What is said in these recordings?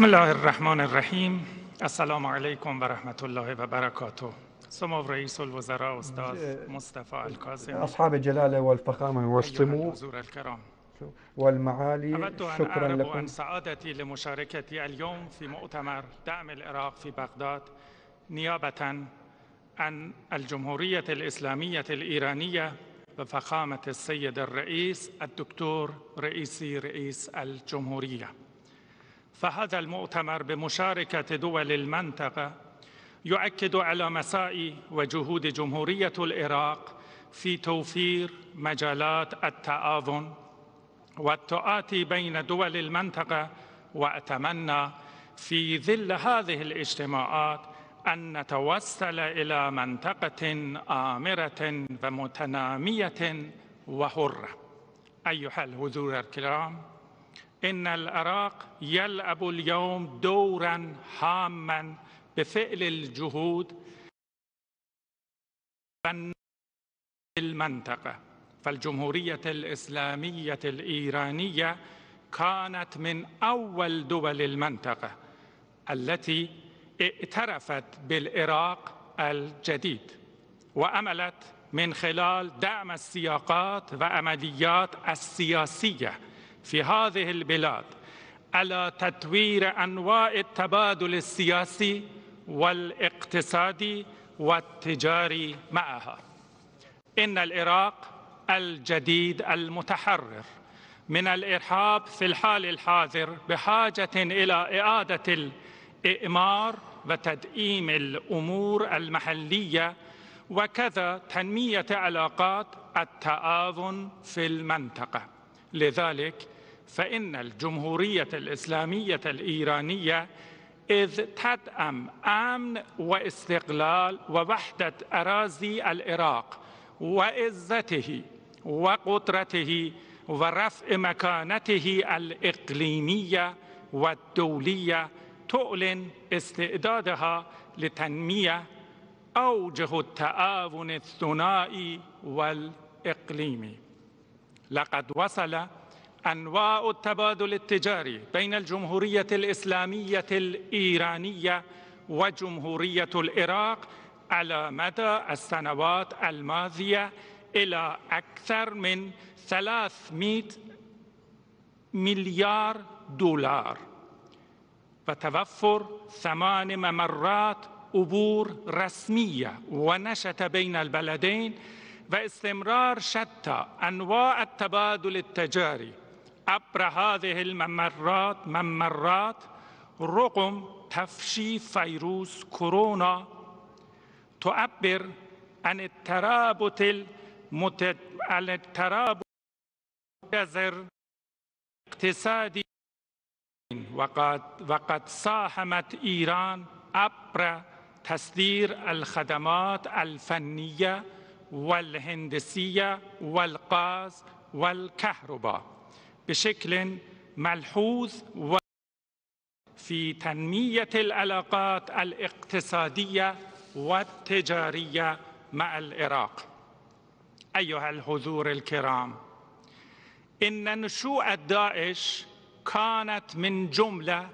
بسم الله الرحمن الرحیم السلام علیکم و رحمت الله و برکاته سمو رئیس الوزراء استاذ مصطفى الکاظم اصحاب الجلاله والفخامه والسمو الكرام والمعالي أود أن شكرا لكم عن سعادتي لمشاركتي اليوم في مؤتمر دعم العراق في بغداد نيابة عن الجمهورية الإسلامية الإيرانية بفخامة السيد الرئيس الدكتور رئيسي رئيس الجمهورية فهذا المؤتمر بمشاركة دول المنطقة يؤكد على مساء وجهود جمهورية العراق في توفير مجالات التآذن والتآتي بين دول المنطقة وأتمنى في ظل هذه الاجتماعات أن نتوسل إلى منطقة آمرة ومتنامية وحرة أيها الحضور الكرام إن العراق يلعب اليوم دورا هاما بفعل الجهود المنطقة فالجمهورية الإسلامية الإيرانية كانت من أول دول المنطقة التي اعترفت بالعراق الجديد وأملت من خلال دعم السياقات وعمليات السياسية في هذه البلاد على تطوير انواع التبادل السياسي والاقتصادي والتجاري معها ان العراق الجديد المتحرر من الارهاب في الحال الحاضر بحاجه الى اعاده الاعمار وتدعيم الامور المحليه وكذا تنميه علاقات التعاون في المنطقه لذلك فإن الجمهورية الإسلامية الإيرانية إذ تدعم أمن واستقلال ووحدة أراضي العراق وعزته وقدرته ورفع مكانته الإقليمية والدولية تعلن استعدادها لتنمية أوجه التعاون الثنائي والإقليمي لقد وصل أنواع التبادل التجاري بين الجمهورية الإسلامية الإيرانية وجمهورية العراق على مدى السنوات الماضية إلى أكثر من 300 مليار دولار وتوفر ثمان ممرات أبور رسمية ونشط بين البلدين واستمرار شتى أنواع التبادل التجاري عبر هذه الممرات ممرات رغم تفشي فيروس كورونا تعبر عن الترابط المتد... عن الترابط المتجذر الاقتصادي وقد وقد ساهمت إيران عبر تصدير الخدمات الفنية والهندسية والغاز والكهرباء بشكل ملحوظ و في تنمية العلاقات الاقتصادية والتجارية مع العراق أيها الحضور الكرام إن نشوء داعش كانت من جملة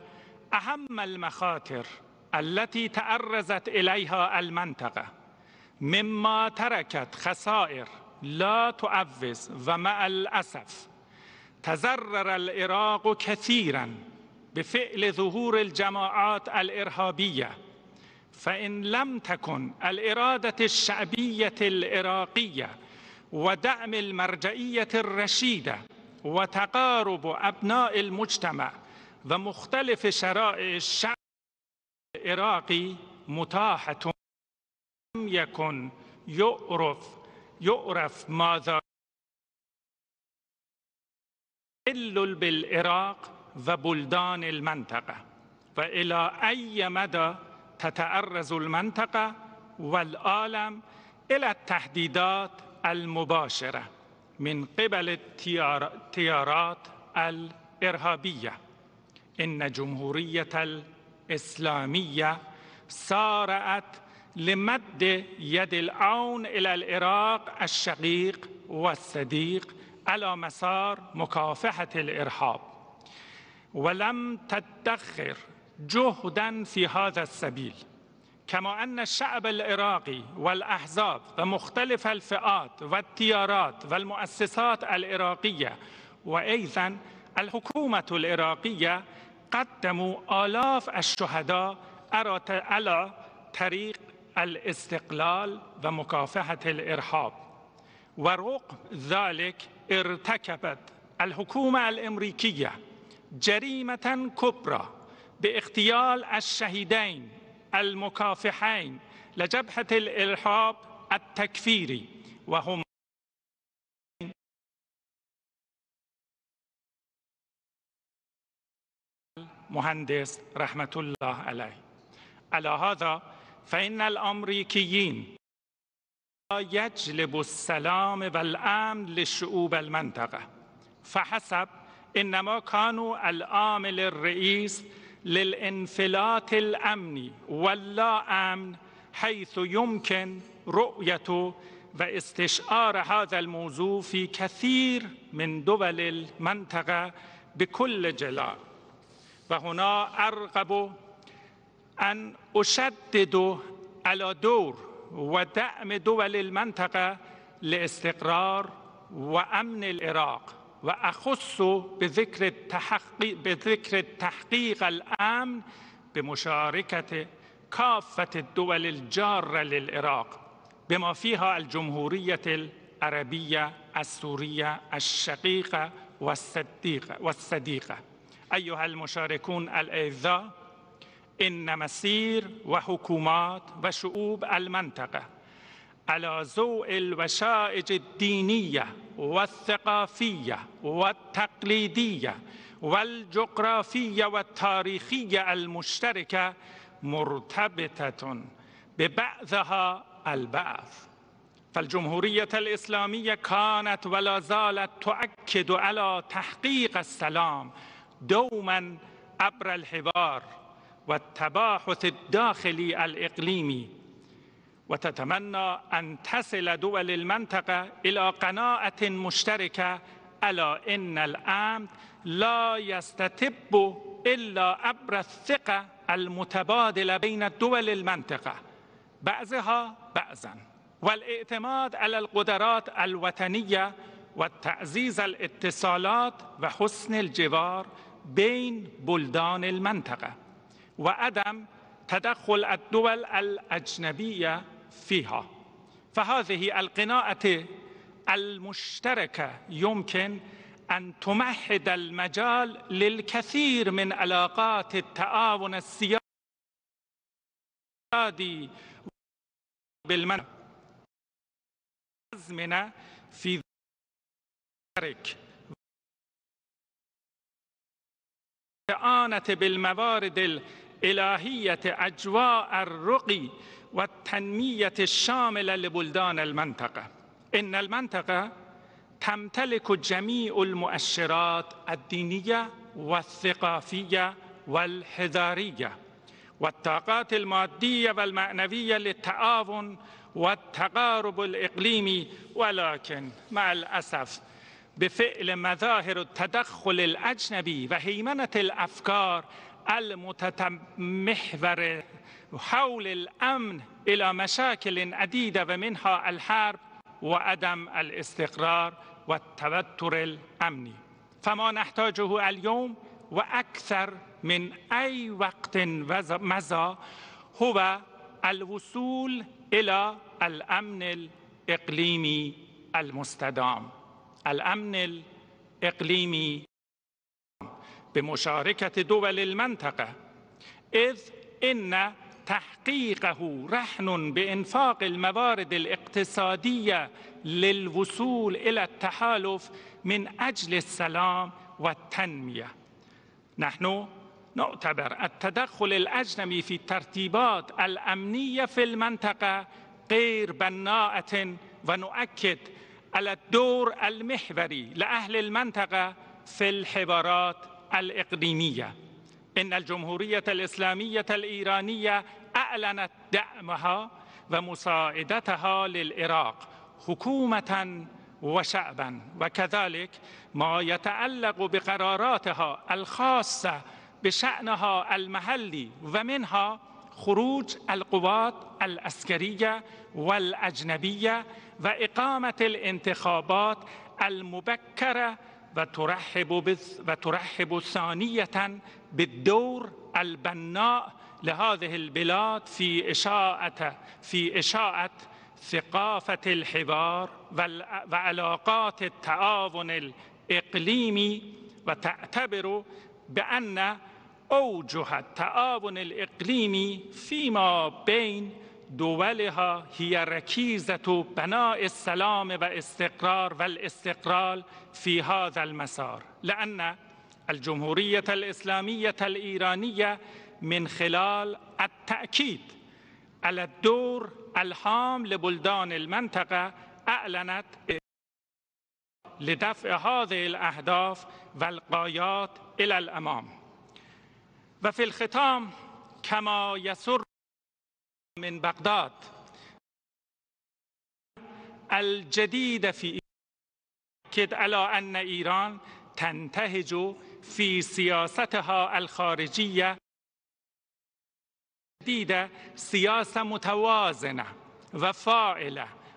أهم المخاطر التي تعرضت إليها المنطقة مما تركت خسائر لا تعوز ومع الأسف تزرر العراق كثيرا بفعل ظهور الجماعات الإرهابية فإن لم تكن الإرادة الشعبية العراقية ودعم المرجعية الرشيدة وتقارب أبناء المجتمع ومختلف شرائع الشعب العراقي متاحة يكن يعرف يعرف ماذا إلا بالعراق وبلدان المنطقة وإلى أي مدى تتعرض المنطقة والعالم إلى التهديدات المباشرة من قبل التيارات الإرهابية إن جمهورية الإسلامية سارعت لمد يد العون إلى العراق الشقيق والصديق على مسار مكافحة الإرهاب ولم تدخر جهدا في هذا السبيل كما أن الشعب العراقي والأحزاب ومختلف الفئات والتيارات والمؤسسات العراقية وأيضا الحكومة العراقية قدموا آلاف الشهداء على طريق الاستقلال ومكافحة الإرهاب ورغم ذلك ارتكبت الحكومة الأمريكية جريمة كبرى باغتيال الشهيدين المكافحين لجبهة الإرهاب التكفيري وهم مهندس رحمة الله عليه على هذا فإن الأمريكيين يجلب السلام والأمن لشعوب المنطقة فحسب إنما كانوا العامل الرئيس للانفلات الأمني واللا أمن حيث يمكن رؤيته واستشعار هذا الموضوع في كثير من دول المنطقة بكل جلاء وهنا أرغب أن أشدد على دور ودعم دول المنطقة لاستقرار وأمن العراق وأخص بذكر التحقيق, بذكر التحقيق الأمن بمشاركة كافة الدول الجارة للعراق بما فيها الجمهورية العربية السورية الشقيقة والصديقة, والصديقة. أيها المشاركون الأعزاء ان مسیر و حکومات و شعوب المنطقه علی زوء الوشائج الدینیه والثقافیه والتقلیدیه والجغرافیه والتاریخیه المشترکه مرتبطه ببعضها البعض فالجمهورية الإسلامية كانت ولا زالت تؤكد على تحقيق السلام دوما عبر الحوار والتباحث الداخلي الإقليمي وتتمنى أن تصل دول المنطقة إلى قناعة مشتركة ألا إن الأمن لا يستتب إلا عبر الثقة المتبادلة بين الدول المنطقة بعضها بعضا والاعتماد على القدرات الوطنية وتعزيز الاتصالات وحسن الجوار بين بلدان المنطقه وعدم تدخل الدول الأجنبية فيها فهذه القناعة المشتركة يمكن أن تمهد المجال للكثير من علاقات التعاون السيادي بالمنطقة أزمنة في ذلك استعانة بالموارد إلهية أجواء الرقي والتنمية الشاملة لبلدان المنطقة إن المنطقة تمتلك جميع المؤشرات الدينية والثقافية والحضارية والطاقات المادية والمعنوية للتعاون والتقارب الإقليمي ولكن مع الأسف بفعل مظاهر التدخل الأجنبي وهيمنة الأفكار المتمحور حول الامن الى مشاكل عديده ومنها الحرب وعدم الاستقرار والتوتر الامني فما نحتاجه اليوم واكثر من اي وقت مضى هو الوصول الى الامن الاقليمي المستدام الامن الاقليمي بمشاركة دول المنطقة إذ إن تحقيقه رهن بإنفاق الموارد الاقتصادية للوصول إلى التحالف من أجل السلام والتنمية نحن نعتبر التدخل الأجنبي في الترتيبات الأمنية في المنطقة غير بناءة ونؤكد على الدور المحوري لأهل المنطقة في الحوارات الإقليمية إن الجمهورية الإسلامية الإيرانية أعلنت دعمها ومساعدتها للعراق حكومة وشعبا وكذلك ما يتعلق بقراراتها الخاصة بشأنها المحلي ومنها خروج القوات العسكرية والأجنبية وإقامة الانتخابات المبكرة وترحب وترحب ثانية بالدور البناء لهذه البلاد في إشاءة في إشاءة ثقافة الحوار وعلاقات التعاون الإقليمي وتعتبر بأن أوجه التعاون الإقليمي فيما بين دولها هی و بناء السلام و استقرار و الاستقرار في هذا المسار لأن الجمهورية الإسلامية الإيرانية من خلال التأكيد على الدور الهام لبلدان المنطقة اعلنت لدفع هذه الاهداف والقايات الى الامام وفي الختام كما يسر من بغداد الجديد في كد على أن إيران تنتهج في سياستها الخارجية جديدة سياسة متوازنة و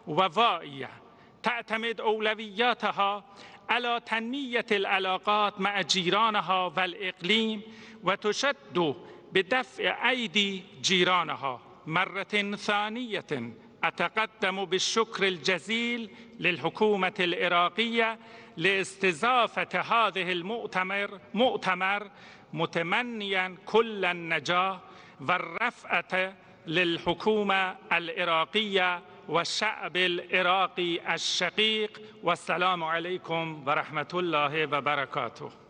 ووائية تعتمد أولوياتها على تنمية العلاقات مع جيرانها والإقليم وتشد بدفع أيدي جيرانها مرة ثانية أتقدم بالشكر الجزيل للحكومة العراقية لاستزافة هذه المؤتمر مؤتمر متمنيا كل النجاح والرفعه للحكومة العراقية والشعب العراقي الشقيق والسلام عليكم ورحمة الله وبركاته